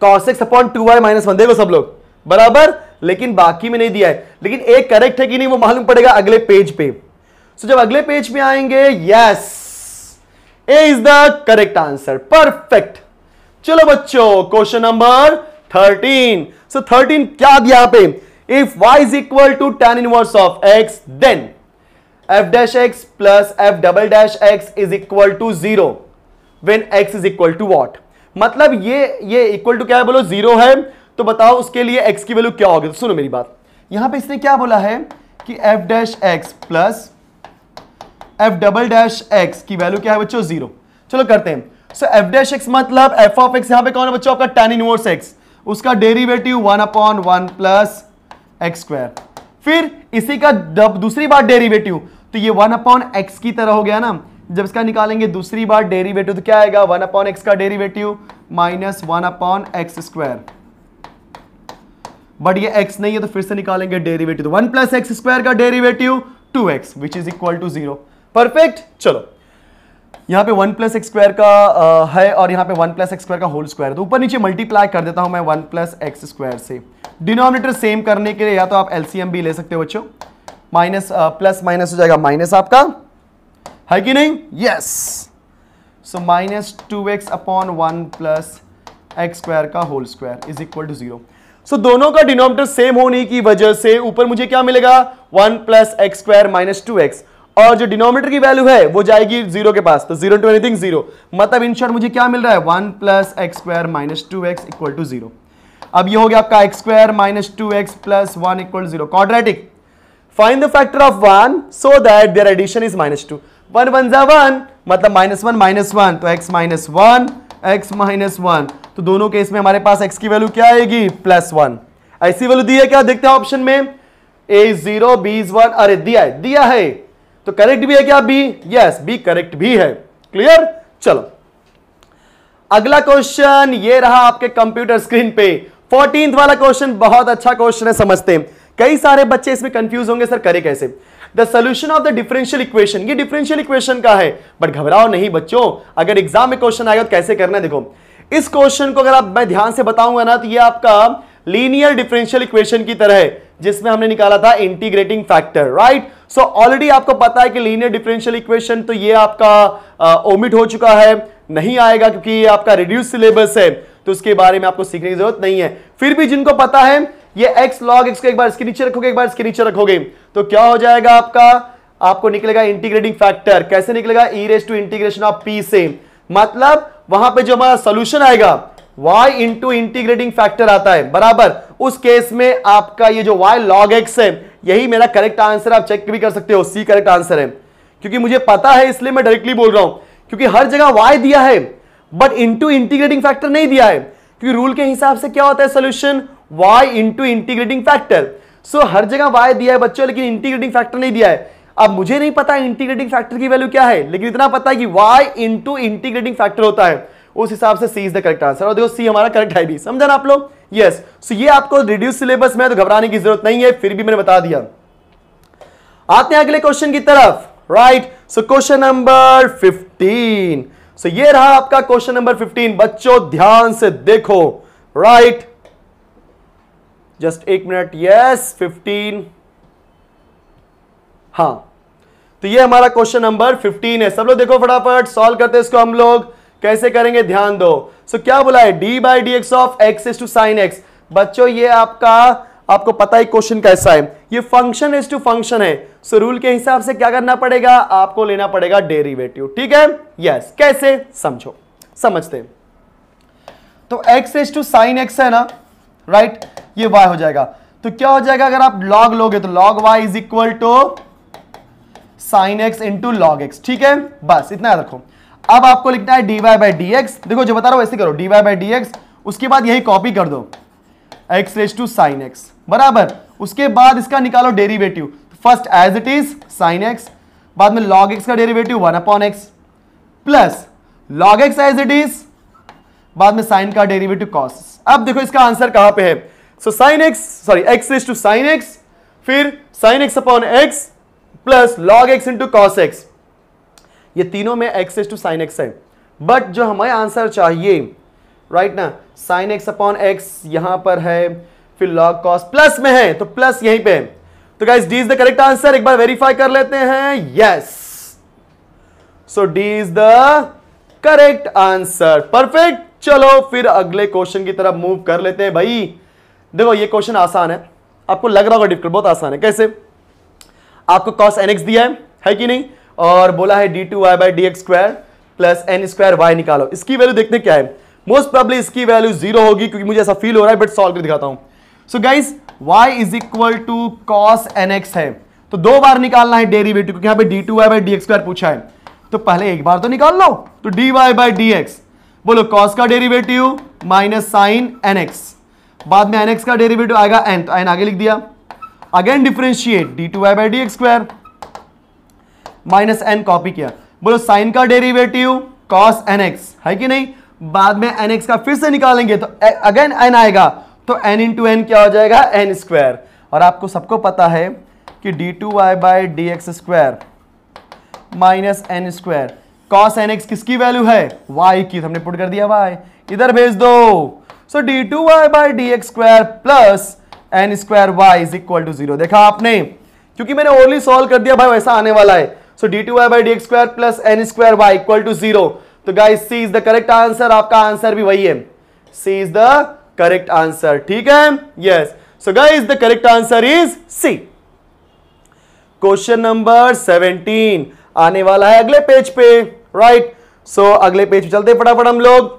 cos x upon two y minus one देखो सब लोग बराबर लेकिन बाकी में नहीं दिया है लेकिन ए करेक्ट है कि नहीं वो मालूम पड़ेगा अगले पेज पे सो so, जब अगले पेज पे आएंगे yes A is the correct answer perfect चलो बच्चों question number thirteen so thirteen क्या दिया यहां पे if y is equal to tan inverse of x then f dash x plus f double dash x is equal to zero when x is equal to what मतलब ये ये equal to क्या है बोलो जीरो है तो बताओ उसके लिए एक्स की वैल्यू क्या होगी तो सुनो मेरी बात यहां पे इसने क्या बोला है कि f dash x plus f double dash x की वैल्यू क्या है बच्चों जीरो चलो करते हैं सो एफ डैश एक्स मतलब एफ ऑफ एक्स यहां पे कौन है बच्चों आपका टेन इनवर्स एक्स उसका derivative one upon one plus x square फिर इसी का दूसरी बार डेरिवेटिव तो ये वन अपॉन एक्स की तरह हो गया ना जब इसका निकालेंगे दूसरी बार डेरिवेटिव तो क्या आएगा वन अपॉन एक्स का derivative minus one upon x square but ये x नहीं है तो फिर से निकालेंगे derivative one plus x square का derivative two x which is equal to zero perfect चलो यहाँ पे वन प्लस एक्स स्क्वायर का आ, है और यहाँ पे वन प्लस एक्स स्क्वायर का होल स्क्वायर तो ऊपर नीचे मल्टीप्लाई कर देता हूँ मैं वन प्लस एक्स स्क्वायर से डिनोमिनेटर सेम करने के लिए या तो आप एलसीएम भी ले सकते हो बच्चों माइनस प्लस माइनस हो जाएगा माइनस आपका है कि नहीं yes so minus two x upon one plus x square का whole square is equal to zero so दोनों का डिनोमिनेटर सेम होने की वजह से ऊपर मुझे क्या मिलेगा one plus x square minus two x और जो डिनोमीटर की वैल्यू है वो जाएगी जीरो के पास तो जीरो टू एनीथिंग जीरो मतलब इन शॉर्ट मुझे क्या मिल रहा है one plus x square minus two x equal to zero अब ये हो गया आपका x square minus two x plus one equal zero quadratic find the factor of one so that their addition is minus two one one जा one मतलब minus one minus one तो x minus one x minus one तो दोनों case में हमारे पास x की value क्या आएगी प्लस वन ऐसी वैल्यू दी है क्या देखते हैं ऑप्शन में ए जीरो बीज वन अरे दिया है दिया है तो करेक्ट भी है क्या बी यस बी करेक्ट भी है क्लियर चलो अगला क्वेश्चन ये रहा आपके कंप्यूटर स्क्रीन पे फोर्टीन वाला क्वेश्चन बहुत अच्छा क्वेश्चन है समझते हैं कई सारे बच्चे इसमें कंफ्यूज होंगे सर करे कैसे the solution of the differential equation ये डिफरेंशियल इक्वेशन का है बट घबराओ नहीं बच्चों अगर एग्जाम में क्वेश्चन आएगा तो कैसे करना है देखो इस क्वेश्चन को अगर आप मैं ध्यान से बताऊंगा ना तो ये आपका लीनियर डिफरेंशियल इक्वेशन की तरह है जिसमें हमने निकाला था integrating factor right so already आपको पता है कि लीनियर डिफरेंशियल इक्वेशन तो ये आपका ओमिट हो चुका है नहीं आएगा क्योंकि ये आपका रिड्यूस सिलेबस है तो उसके बारे में आपको सीखने की जरूरत नहीं है फिर भी जिनको पता है ये x log x को एक बार इसके नीचे रखोगे एक बार इसके नीचे रखोगे तो क्या हो जाएगा आपका आपको निकलेगा इंटीग्रेटिंग फैक्टर कैसे निकलेगा e raise to integration of p से मतलब वहां पे जो हमारा सोल्यूशन आएगा y इंटू इंटीग्रेटिंग फैक्टर आता है बराबर उस केस में आपका ये जो y log x है यही मेरा करेक्ट आंसर आप चेक भी कर सकते हो c करेक्ट आंसर है क्योंकि मुझे पता है इसलिए मैं डायरेक्टली बोल रहा हूं क्योंकि हर जगह y दिया है बट इंटू इंटीग्रेटिंग फैक्टर नहीं दिया है क्योंकि रूल के हिसाब से क्या होता है solution y into integrating factor so हर जगह y दिया है बच्चों लेकिन इंटीग्रेटिंग फैक्टर नहीं दिया है अब मुझे नहीं पता इंटीग्रेटिंग फैक्टर की वैल्यू क्या है लेकिन इतना पता है कि y इंटू इंटीग्रेटिंग फैक्टर होता है उस हिसाब से C is the correct answer और देखो सी हमारा करेक्ट है भी समझा आप लोग यस yes. सो so, ये आपको रिड्यूस सिलेबस में तो घबराने की जरूरत नहीं है फिर भी मैंने बता दिया आते हैं अगले क्वेश्चन की तरफ right so question number fifteen so ये रहा आपका क्वेश्चन नंबर फिफ्टीन बच्चों ध्यान से देखो राइट जस्ट एक मिनट यस फिफ्टीन हाँ तो ये हमारा क्वेश्चन नंबर 15 है सब लोग देखो फटाफट सॉल्व करते हैं इसको हम लोग कैसे करेंगे ध्यान दो सो so, क्या बोला है d by d x of x is to sine x बच्चों ये आपका आपको पता ही क्वेश्चन कैसा है ये फंक्शन इज टू फंक्शन है सो so, रूल के हिसाब से क्या करना पड़ेगा आपको लेना पड़ेगा डेरिवेटिव ठीक है यस yes, कैसे समझो समझते तो x is to sine x है ना राइट right? ये y हो जाएगा तो क्या हो जाएगा अगर आप लॉग लोगे तो log y is equal to sine x into log x ठीक है बस इतना याद रखो अब आपको लिखना है d y by d x देखो जो बता रहा हूं ऐसे करो d y by d x उसके बाद यही कॉपी कर दो x raise to sine x बराबर उसके बाद इसका निकालो derivative first as it is sine x बाद में लॉग एक्स का derivative one upon x plus log x as it is बाद में साइन का डेरिवेटिव कॉस अब देखो इसका आंसर कहां पे है so sine x sorry x raise to sine x फिर sine x upon x plus log x into cos x ये तीनों में x raise to sine x है बट जो हमें आंसर चाहिए राइट ना साइन एक्स अपॉन एक्स यहां पर है फिर लॉग कॉस प्लस में है तो प्लस यहीं पे है तो guys D is the correct answer एक बार वेरीफाई कर लेते हैं yes so D is the correct answer perfect चलो फिर अगले क्वेश्चन की तरफ मूव कर लेते हैं भाई देखो ये क्वेश्चन आसान है आपको लग रहा होगा डिफिकल्ट बहुत आसान है कैसे आपको कॉस एन एक्स दिया है है कि नहीं और बोला है d two y by d x square plus n square y निकालो इसकी वैल्यू देखते क्या है मोस्ट प्रॉब्ली इसकी वैल्यू जीरो होगी क्योंकि मुझे ऐसा फील हो रहा है बट सॉल्व कर दिखाता हूं so guys y is equal to cos n x है तो दो बार निकालना है डेरिवेटिव क्योंकि यहां पे d two y by d x square पूछा है तो पहले एक बार तो निकाल लो तो d y by d x बोलो कॉस का derivative minus sine n x बाद में एन एक्स का डेरिवेटिव आएगा एन तो एन आगे लिख दिया again differentiate d two y by d x square minus n copy किया बोलो साइन का डेरिवेटिव कॉस एन एक्स है कि नहीं बाद में एन एक्स का फिर से निकालेंगे तो अगेन एन आएगा तो एन टू एन क्या हो जाएगा एन स्क्वायर और आपको सबको पता है कि d two y by d x square minus n square cos n x किसकी वैल्यू है वाई की हमने पुट कर दिया वाई इधर भेज दो so d two y by d x square plus n square y is equal to zero देखा आपने क्योंकि मैंने ओनली सॉल्व कर दिया भाई वैसा आने वाला है so d two y by d square plus n square y equal to zero तो guys C is the correct answer आपका आंसर भी वही है सी इज द करेक्ट आंसर ठीक है yes so guys the correct answer is C question number seventeen आने वाला है अगले पेज पे राइट right? सो so, अगले पेज पे चलते फटाफट हम लोग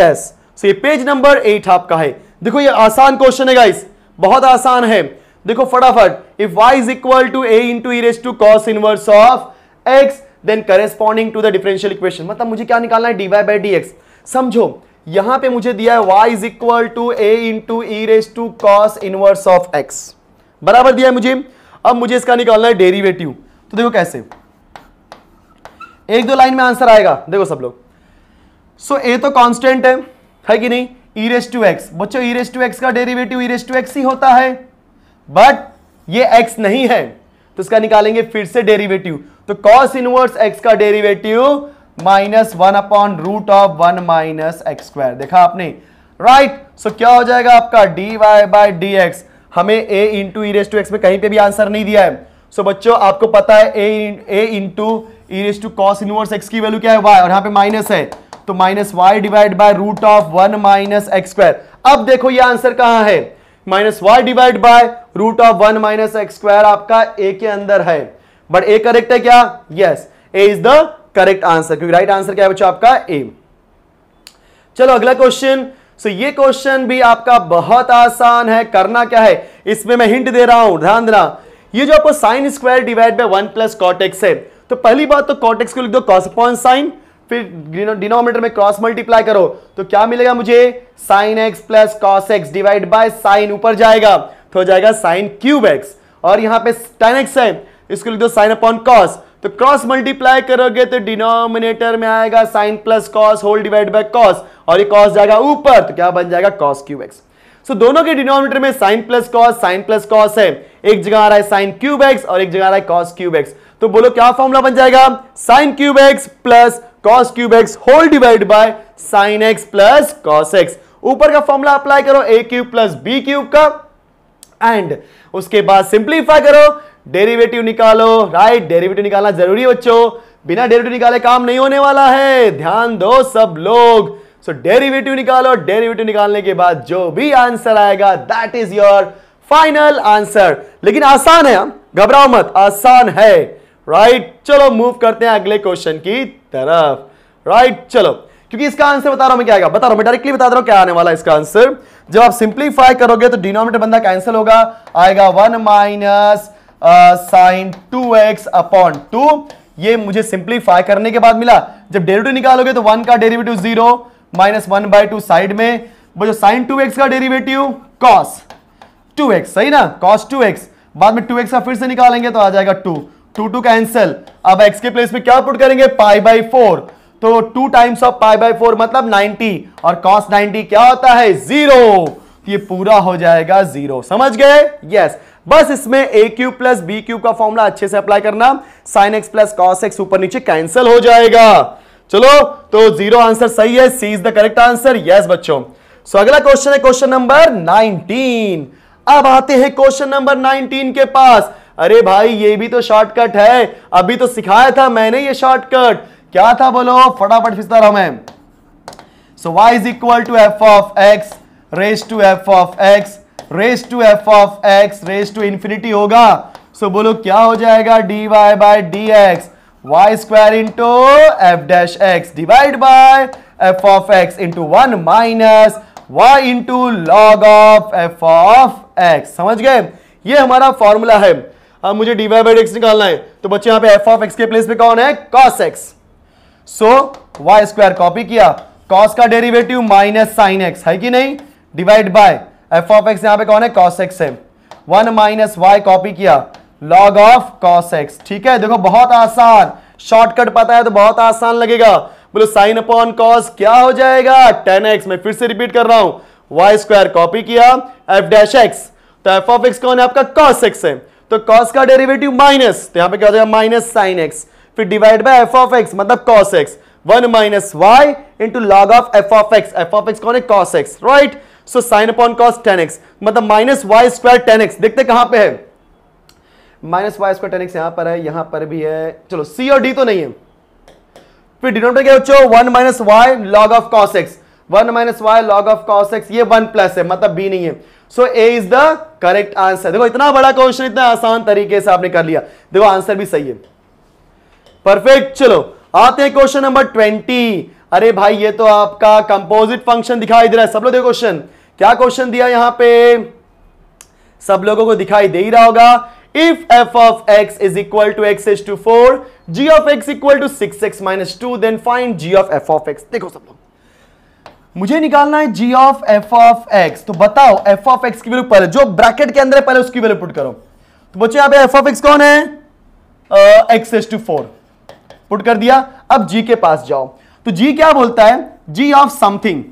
यस सो ये पेज नंबर एट आपका है देखो ये आसान क्वेश्चन है गाइस बहुत आसान है देखो फटाफट if y is equal to a into e raise to cos inverse of x then corresponding to the differential equation मतलब मुझे क्या निकालना है डीवाई बाई डी एक्स समझो यहां पे मुझे दिया है y is equal to a into e raise to cos inverse of x बराबर दिया है मुझे अब मुझे इसका निकालना है डेरिवेटिव तो देखो कैसे एक दो लाइन में आंसर आएगा देखो सब लोग सो so, ए तो कॉन्स्टेंट है है कि नहीं ई रेस टू एक्स बच्चों ई रेस टू एक्स का derivative e raise to x ही होता है बट ये x नहीं है तो इसका निकालेंगे फिर से डेरिवेटिव तो कॉस इनवर्स x का derivative minus one upon root of one minus x square देखा आपने राइट right. सो so, क्या हो जाएगा आपका d y by d x हमें a into e to x में कहीं पे भी आंसर नहीं दिया है सो so, बच्चों आपको पता है a a into e to cos inverse x की वैल्यू क्या है वाई और यहां पे माइनस है तो minus y divide by root of one minus x square अब देखो ये आंसर कहां है minus y divide by root of one minus x square आपका ए के अंदर है बट ए करेक्ट है क्या yes A is the correct answer क्योंकि राइट आंसर क्या है बच्चों आपका ए चलो अगला क्वेश्चन सो so, ये क्वेश्चन भी आपका बहुत आसान है करना क्या है इसमें मैं हिंट दे रहा हूं ध्यान देना ये जो आपको sine square divide by one plus cot x है तो पहली बात तो कॉटेक्स को लिख दो कॉसपॉन साइन फिर डिनोमीटर में क्रॉस मल्टीप्लाई करो तो क्या मिलेगा मुझे sine x plus cos x divide by sine ऊपर जाएगा तो हो जाएगा साइन क्यूब एक्स और यहां पे टेन एक्स है इसको लिख दो साइन अपॉन कॉस तो क्रॉस मल्टीप्लाई तो करोगे तो डिनोमिनेटर में आएगा sine plus cos whole divide by cos और ये कॉस जाएगा ऊपर तो क्या बन जाएगा कॉस क्यूब एक्स सो दोनों के डिनोमिनेटर में sine plus cos sine plus cos है एक जगह आ रहा है साइन क्यूब एक्स और एक जगह आ रहा है कॉस क्यूब एक्स तो बोलो क्या फॉर्मूला बन जाएगा sine cube x plus cos cube x whole divide by sine x plus cos x ऊपर का फॉर्मूला अप्लाई करो a cube plus b cube का एंड उसके बाद सिंप्लीफाई करो डेरिवेटिव निकालो राइट डेरिवेटिव निकालना जरूरी बच्चों बिना डेरिवेटिव निकाले काम नहीं होने वाला है ध्यान दो सब लोग सो डेरिवेटिव निकालो डेरिवेटिव निकालने के बाद जो भी आंसर आएगा that is your final answer लेकिन आसान है हाँ, घबराओ मत आसान है राइट right, चलो मूव करते हैं अगले क्वेश्चन की तरफ राइट right, चलो क्योंकि इसका आंसर बता रहा हूं मैं क्या आएगा बता रहा हूं मैं डायरेक्टली बता रहा हूं क्या आने वाला इसका आंसर जब आप सिंप्लीफाई करोगे तो डिनोमिनेटर बंदा कैंसिल होगा आएगा one minus sine two x upon two ये मुझे सिंप्लीफाई करने के बाद मिला जब डेरिवेटिव निकालोगे तो वन का derivative zero minus one by two side में वो जो साइन टू एक्स का डेरिवेटिव कॉस टू एक्स सही ना कॉस टू एक्स बाद में टू एक्स का फिर से निकालेंगे तो आ जाएगा टू टू टू कैंसिल अब एक्स के प्लेस में क्या पुट करेंगे पाई बाई फोर तो two times of pi by four मतलब नाइनटी और कॉस नाइनटी क्या होता है जीरो ये पूरा हो जाएगा जीरो समझ गए यस बस इसमें a cube plus b cube का फॉर्मूला अच्छे से अप्लाई करना sine x plus cos x ऊपर नीचे कैंसिल हो जाएगा चलो तो जीरो आंसर सही है सी is the correct answer yes बच्चों सो अगला क्वेश्चन है क्वेश्चन नंबर 19 अब आते हैं क्वेश्चन नंबर 19 के पास अरे भाई ये भी तो शॉर्टकट है अभी तो सिखाया था मैंने ये शॉर्टकट क्या था बोलो फटाफट फिसता रहा मैं so is equal to f of x raise to f of x raise to f of x raise to infinity होगा सो so, बोलो क्या हो जाएगा d y by d x y square into f dash x divide by f of x into one minus y into log of f of x समझ गए ये हमारा formula है अब मुझे डी वाई बाई एक्स निकालना है तो बच्चे यहां पे एफ ऑफ एक्स के प्लेस पे कौन है cos x so y square copy किया कॉस का डेरिवेटिव माइनस साइन एक्स है कि नहीं divide by f of x यहां पे कौन है कॉस एक्स है वन माइनस वाई कॉपी किया लॉग ऑफ कॉस एक्स ठीक है देखो बहुत आसान शॉर्टकट पता है तो बहुत आसान लगेगा बोलो साइन अपॉन कॉस क्या हो जाएगा टेन एक्स मैं फिर से रिपीट कर रहा हूं वाई स्क्वायर कॉपी किया एफ डैश एक्स तो एफ ऑफ एक्स कौन है आपका कॉस एक्स है तो कॉस का डेरिवेटिव माइनस तो यहां पे क्या हो जाएगा माइनस साइन एक्स फिर divide by f of x मतलब cos x one minus y into log of f of x f of x कौन है cos x right so sine upon cos tan x मतलब minus y square tan x देखते कहां पे है minus y square tan x यहां पर है यहां पर भी है चलो सी और डी तो नहीं है फिर डिनोमिनेटर क्या बच्चों one minus y log of cos x one minus y log of cos x ये वन प्लस है मतलब बी नहीं है so A is the correct answer देखो इतना बड़ा क्वेश्चन इतना आसान तरीके से आपने कर लिया देखो आंसर भी सही है परफेक्ट चलो आते हैं क्वेश्चन नंबर ट्वेंटी अरे भाई ये तो आपका कंपोजिट फंक्शन दिखाई दे रहा है सब लोग देखो क्वेश्चन क्या क्वेश्चन दिया यहां पे सब लोगों को दिखाई दे ही रहा होगा if f of x is equal to x x to four g of x equal to six x minus two then find g of f of x देखो सब लोग मुझे निकालना है जी ऑफ एफ ऑफ एक्स तो बताओ f of x की value पहले जो ब्रैकेट के अंदर है पहले उसकी वैल्यू पुट करो तो बच्चे यहां पे एफ ऑफ एक्स कौन है x x to four put कर दिया अब जी के पास जाओ तो जी क्या बोलता है जी of something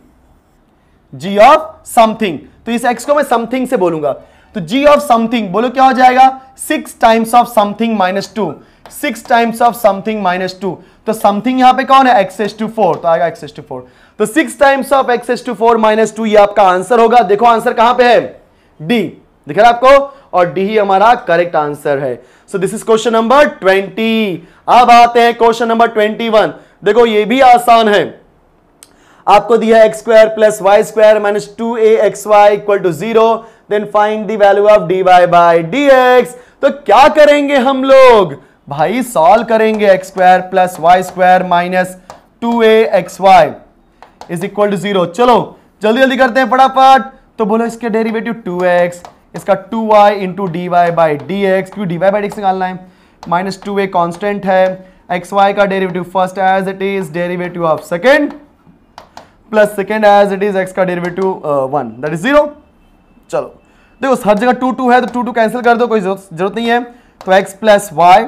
G of something तो इस एक्स को मैं समथिंग से बोलूंगा तो जी ऑफ समथिंग बोलो क्या हो जाएगा six times of something minus two six times of something minus two तो समथिंग यहां पे कौन है एक्सेस टू फोर तो आएगा एक्सेस टू फोर तो six times of x raise to four minus two ये आपका आंसर होगा देखो आंसर कहां पे है डी दिख रहा है आपको और डी ही हमारा करेक्ट आंसर है so this is question number twenty अब आते हैं क्वेश्चन नंबर ट्वेंटी वन देखो ये भी आसान है आपको दिया x square plus y square minus two a x y equal to zero then find the value of d y by d x तो क्या करेंगे हम लोग भाई सॉल्व करेंगे x square plus y square minus two a x y is equal to zero चलो जल्दी जल्दी करते हैं फटाफट तो बोलो इसके डेरिवेटिव टू एक्स इसका two y into d y by d x क्यों d y by d x निकालना है माइनस टू ए कॉन्स्टेंट है एक्स वाई का derivative first as it is derivative of second plus second as it is x का derivative one that is zero चलो देखो हर जगह to to है तो टू टू कैंसिल कर दो कोई जरूरत नहीं है तो x plus y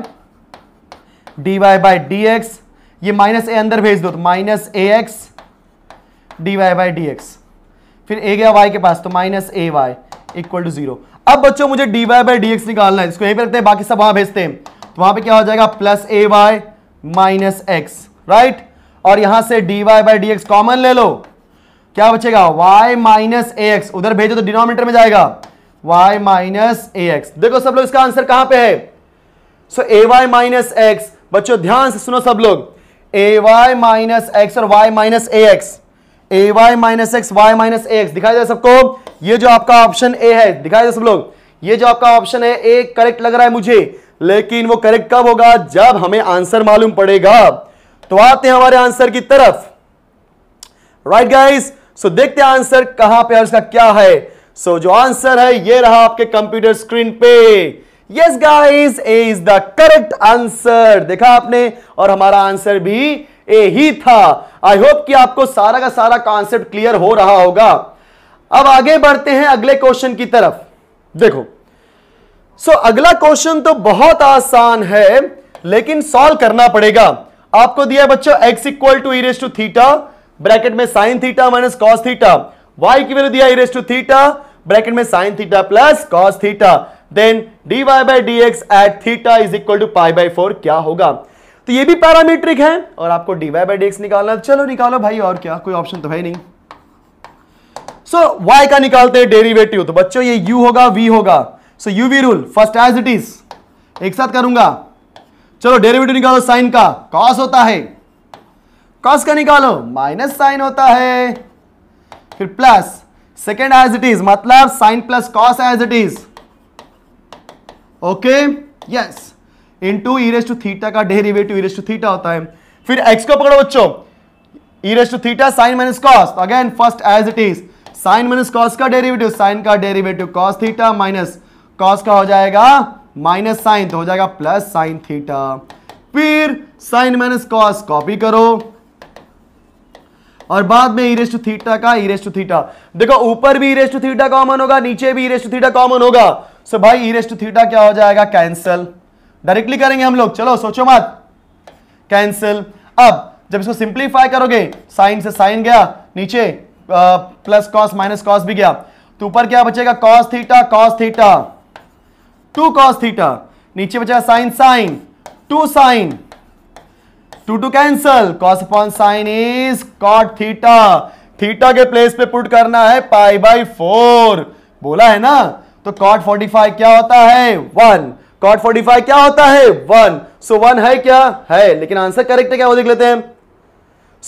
d y by d x ये माइनस ए अंदर भेज दो तो minus a x d y by d x फिर ए गया वाई के पास तो minus a y equal to zero अब बच्चों मुझे d y by d x निकालना है इसको यहीं पर रखते हैं बाकी सब वहां भेजते हैं तो वहां पे क्या हो जाएगा plus a y minus x right और यहां से d y by d x common ले लो क्या बचेगा y माइनस ए एक्स उधर भेजो तो डिनोमिनेटर में जाएगा y माइनस ए एक्स देखो सब लोग इसका आंसर कहां पे है so a y minus x बच्चों ध्यान से सुनो सब लोग ए वाई माइनस एक्स और y minus a x a y minus x y minus a x दिखाई दे सबको ये जो आपका ऑप्शन ए है दिखाई दे सब लोग ये जो आपका ऑप्शन है ए करेक्ट लग रहा है मुझे लेकिन वो करेक्ट कब होगा जब हमें आंसर मालूम पड़ेगा तो आते हैं हमारे आंसर की तरफ राइट गाइस सो देखते हैं आंसर कहां पे इसका क्या है सो so, जो आंसर है ये रहा आपके कंप्यूटर स्क्रीन पे yes guys a is the correct answer देखा आपने और हमारा आंसर भी ए ही था आई होप कि आपको सारा का सारा कॉन्सेप्ट क्लियर हो रहा होगा अब आगे बढ़ते हैं अगले क्वेश्चन की तरफ देखो सो so, अगला क्वेश्चन तो बहुत आसान है लेकिन सॉल्व करना पड़ेगा आपको दिया बच्चों x equal to e raise to theta bracket में sine theta minus cos theta y की वैल्यू दिया इरेस टू थीटा ब्रैकेट में sine theta plus cos theta then dy y by d x at theta is equal to pi by four क्या होगा तो ये भी parametric है और आपको dy y by d x निकालना चलो निकालो भाई और क्या कोई ऑप्शन तो है नहीं सो so, y का निकालते हैं डेरिवेटिव तो बच्चों ये u होगा v होगा so v rule first as it is एक साथ करूंगा चलो डेरिवेटिव निकालो साइन का कॉस होता है कॉस का निकालो माइनस साइन होता है फिर plus second as it is मतलब sine plus cos as it is okay yes इन ई इरेस टू थीटा का डेरिवेटिव इरेस टू थीटा होता है फिर एक्स को पकड़ो बच्चों e raise to theta sine minus cos again first as it is sine minus cos का derivative sine का derivative cos theta minus cos का हो जाएगा माइनस साइन तो हो जाएगा प्लस साइन थीटा फिर साइन माइनस कॉस कॉपी करो और बाद में इरेस्ट e थीटा का इरेस्ट e थीटा देखो ऊपर भी इरेस्ट थीटा कॉमन होगा नीचे भी इरेस्ट थीटा कॉमन होगा सो भाई इरेस्ट e थीटा क्या हो जाएगा कैंसल डायरेक्टली करेंगे हम लोग चलो सोचो मत कैंसिल अब जब इसको सिंप्लीफाई करोगे साइन से साइन गया नीचे प्लस कॉस माइनस कॉस भी गया तो ऊपर क्या बचेगा cos theta cos theta two cos theta नीचे बचा sine sine two sine two two cancel cos upon sine is cot theta theta के प्लेस पे पुट करना है पाई बाई फोर बोला है ना तो कॉट फोर्टी फाइव क्या होता है वन कॉट फोर्टी फाइव क्या होता है वन सो वन है क्या है लेकिन आंसर करेक्ट है क्या वो देख लेते हैं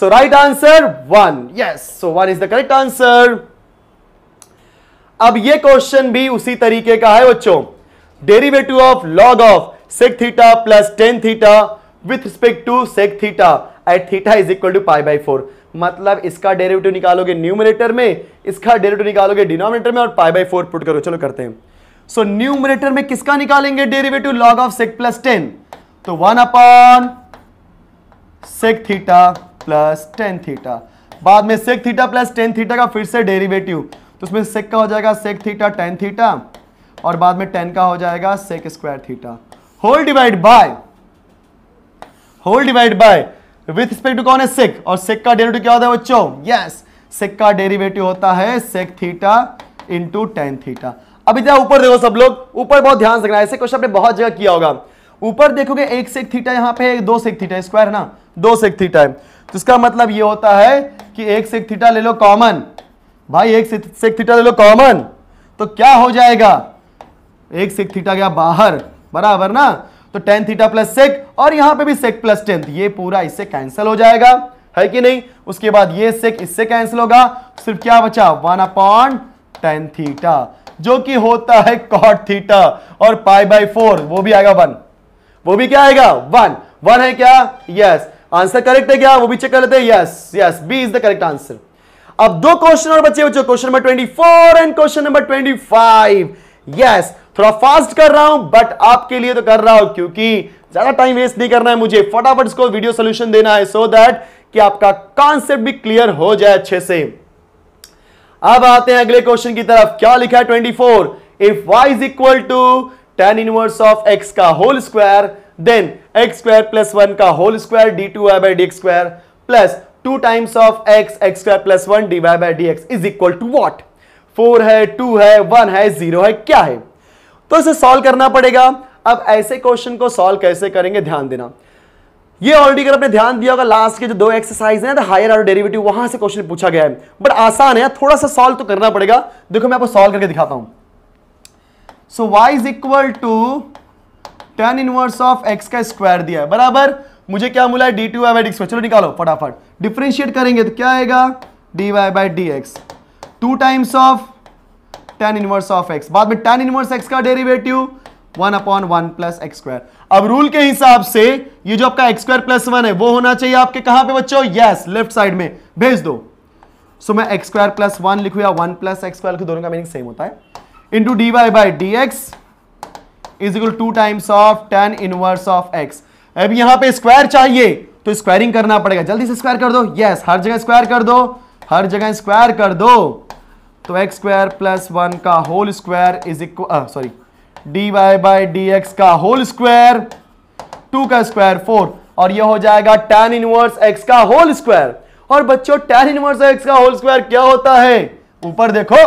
so right answer one yes so one is the correct answer अब ये क्वेश्चन भी उसी तरीके का है बच्चों derivative of log of sec theta plus ten theta with respect to sec theta at theta is equal to pi by four मतलब इसका डेरिवेटिव निकालोगे न्यूमिनेटर में इसका डेरिवेटिव निकालोगे डिनोमिनेटर में और पाई बाई फोर पुट करो चलो करते हैं सो so, न्यूमिनेटर में किसका निकालेंगे derivative log of sec plus ten तो one upon sec theta plus ten theta बाद में sec theta plus ten theta का फिर से डेरिवेटिव तो उसमें सेक का हो जाएगा सेक थीटा टेन थीटा और बाद में टेन का हो जाएगा sec square theta whole divide by whole divide by with respect to कौन है सिक और सिक का डेरिवेटिव क्या होता है बच्चों यस सिक का डेरिवेटिव होता है sec theta into ten theta अभी जरा ऊपर देखो सब लोग ऊपर बहुत ध्यान से रखना ऐसे क्वेश्चन आपने बहुत जगह किया होगा ऊपर देखोगे एक सेक थीटा यहां पे है दो सेक थीटा स्क्वायर ना दो सेक थीटा है तो इसका मतलब ये होता है कि एक सेक थीटा ले लो कॉमन भाई एक सेक थीटा ले लो कॉमन तो क्या हो जाएगा एक सेक थीटा गया बाहर बराबर ना तो टेन थीटा प्लस सेक और यहां पे भी सेक प्लस टेंथ ये पूरा इससे कैंसिल हो जाएगा है कि नहीं उसके बाद ये सेक इससे कैंसिल होगा सिर्फ क्या बचा वन अपॉन टेन थीटा जो कि होता है कॉट थीटा और पाई बाई फोर वो भी आएगा वन वो भी क्या आएगा वन वन है क्या यस आंसर करेक्ट है क्या वो भी चेक कर लेते हैं yes yes B is the correct answer अब दो क्वेश्चन और बच्चे बच्चों question number twenty four and question number twenty five yes थोड़ा फास्ट कर रहा हूं बट आपके लिए तो कर रहा हूं क्योंकि ज्यादा टाइम वेस्ट नहीं करना है मुझे फटाफट इसको वीडियो सोल्यूशन देना है सो so दैट कि आपका कॉन्सेप्ट भी क्लियर हो जाए अच्छे से अब आते हैं अगले क्वेश्चन की तरफ क्या लिखा है four if y is equal to ten inverse of x का whole square then x square plus one का whole square d two y by d x square plus two times of x x square plus one d y by d x is equal to what four है two है one है zero है क्या है तो इसे solve करना पड़ेगा अब ऐसे क्वेश्चन को सॉल्व कैसे करेंगे ध्यान देना ये ऑलरेडी अगर आपने ध्यान दिया होगा लास्ट के जो दो एक्सरसाइज है हायर और डेरिवेटिव वहां से क्वेश्चन पूछा गया है बट आसान है थोड़ा सा सॉल्व तो करना पड़ेगा देखो मैं आपको सॉल्व करके दिखाता हूं so y is equal to ten inverse of x का स्क्वायर दिया है बराबर मुझे क्या मिला है डी टू वाई बाई चलो निकालो फटाफट डिफ्रेंशिएट करेंगे तो क्या आएगा d y by d x two times of ten inverse of x बाद में टेन इनवर्स एक्स का derivative one upon one plus x square अब रूल के हिसाब से ये जो आपका एक्स स्क्वायर प्लस वन है वो होना चाहिए आपके कहां पे बच्चों यस लेफ्ट साइड में भेज दो सो so, मैं एक्स स्क्वायर प्लस वन लिखू या वन प्लस एक्स स्क्वायर दोनों का मीनिंग सेम होता है into d y by d x is equal to times of ten inverse of x अब यहां पे स्क्वायर चाहिए तो स्क्वायरिंग करना पड़ेगा जल्दी से स्क्वायर कर दो यस yes, हर जगह स्क्वायर कर दो हर जगह स्क्वायर कर दो तो एक्स स्क्वायर प्लस वन का whole square is equal sorry d y by d x का होल स्क्वायर टू का स्क्वायर फोर और ये हो जाएगा टेन इनवर्स एक्स का होल स्क्वायर और बच्चों टेन इनवर्स एक्स का होल स्क्वायर क्या होता है ऊपर देखो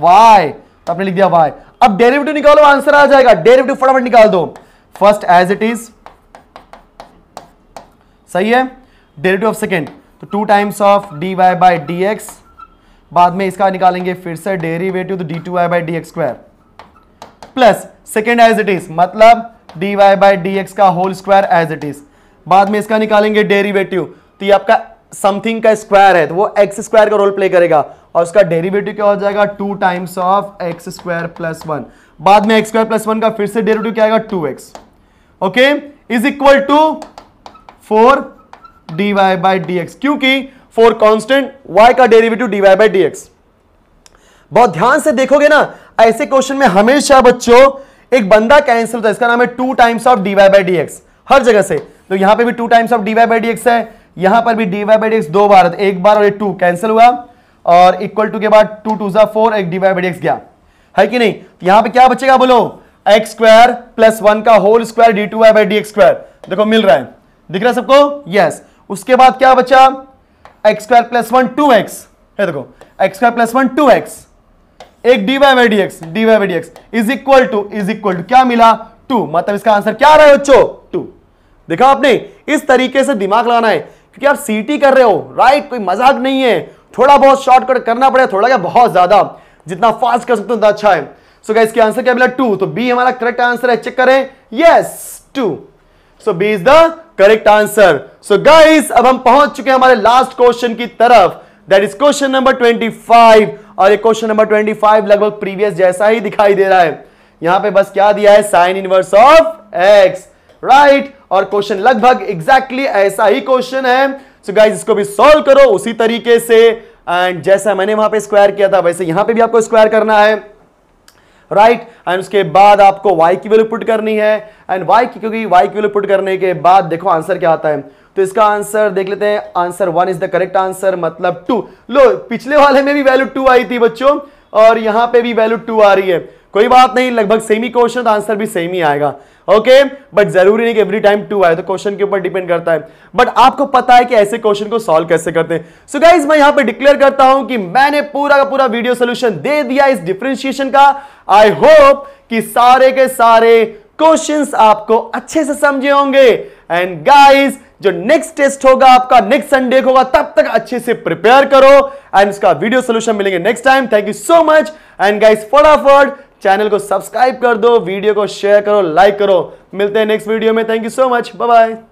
वाई तो आपने लिख दिया वाई अब डेरिवेटिव निकालो आंसर आ जाएगा डेरिवेटिव फटाफट निकाल दो फर्स्ट एज इट इज सही है डेरिवेटिव ऑफ सेकेंड तो two times of d y by d x बाद में इसका निकालेंगे फिर से डेरीवेटिव तो d two y by d x square plus second as it is मतलब d y by d x का whole square as it is बाद में इसका निकालेंगे डेरीवेटिव तो ये आपका समथिंग का स्क्वायर है तो वो एक्स स्क्वायर का रोल प्ले करेगा और उसका डेरिवेटिव क्या हो जाएगा two times of x square plus one बाद में एक्स स्क्वायर प्लस वन का फिर से डेरिवेटिव क्या आएगा two x okay is equal to four d y by d x क्योंकि फॉर कॉन्स्टेंट वाई का derivative d y by d x बहुत ध्यान से देखोगे ना ऐसे क्वेश्चन में हमेशा बच्चों एक बंदा कैंसिल होता है इसका नाम है two times of d y by d x हर जगह से तो यहां पे भी two times of d y by d x है यहां पर भी d y by d x दो बार एक बार और एक टू कैंसिल हुआ और इक्वल टू के बाद टू टू सा फोर एक d y by d x गया है कि नहीं तो यहां पर क्या बचेगा बोलो एक्स स्क्वायर प्लस वन का whole square d two y by d x square देखो मिल रहा है दिख रहा है सबको यस yes. उसके बाद क्या बचा x square plus one two x है देखो x square plus one two x एक d y by d x d y by d x is equal to is equal to क्या मिला टू मतलब इसका आंसर क्या आ रहा है बच्चों टू देखा आपने इस तरीके से दिमाग लगाना है क्योंकि आप सीटी कर रहे हो राइट कोई मजाक नहीं है थोड़ा बहुत शॉर्टकट करना पड़ेगा थोड़ा क्या बहुत ज्यादा जितना फास्ट कर सकते हो अच्छा है सो so, इसके आंसर क्या मिला टू तो बी हमारा करेक्ट आंसर है चेक करें yes yes, two so B is the correct answer so guys अब हम पहुंच चुके हैं हमारे लास्ट क्वेश्चन की तरफ दैट इज क्वेश्चन नंबर 25 और ये क्वेश्चन नंबर 25 लगभग प्रीवियस जैसा ही दिखाई दे रहा है यहां पे बस क्या दिया है sine inverse of x right और क्वेश्चन लगभग एग्जैक्टली exactly ऐसा ही क्वेश्चन है सो so गाइज इसको भी सॉल्व करो उसी तरीके से एंड जैसा मैंने वहां पे स्क्वायर किया था वैसे यहां पे भी आपको स्क्वायर करना है राइट एंड उसके बाद आपको वाई की वैल्यू पुट करनी है एंड वाई की क्योंकि वाई की वैल्यू पुट करने के बाद देखो आंसर क्या आता है तो इसका आंसर देख लेते हैं answer one is the correct answer मतलब टू लो पिछले वाले में भी वैल्यू टू आई थी बच्चों और यहां पे भी वैल्यू टू आ रही है कोई बात नहीं लगभग सेम ही क्वेश्चन आंसर तो भी सेम ही आएगा ओके बट जरूरी नहीं कि एवरी टाइम टू आए तो क्वेश्चन के ऊपर डिपेंड करता है बट आपको पता है कि ऐसे क्वेश्चन को सॉल्व कैसे करते हैं सो गाइज मैं यहां पे डिक्लेयर करता हूं कि मैंने पूरा का पूरा वीडियो सोल्यूशन दे दिया इस डिफ्रेंशिएशन का आई होप कि सारे के सारे क्वेश्चन आपको अच्छे से समझे होंगे एंड गाइज जो नेक्स्ट टेस्ट होगा आपका नेक्स्ट संडे होगा तब तक अच्छे से प्रिपेयर करो एंड इसका वीडियो सोल्यूशन मिलेंगे next time thank you so much and guys फटाफट चैनल को सब्सक्राइब कर दो वीडियो को शेयर करो लाइक करो मिलते हैं नेक्स्ट वीडियो में thank you so much bye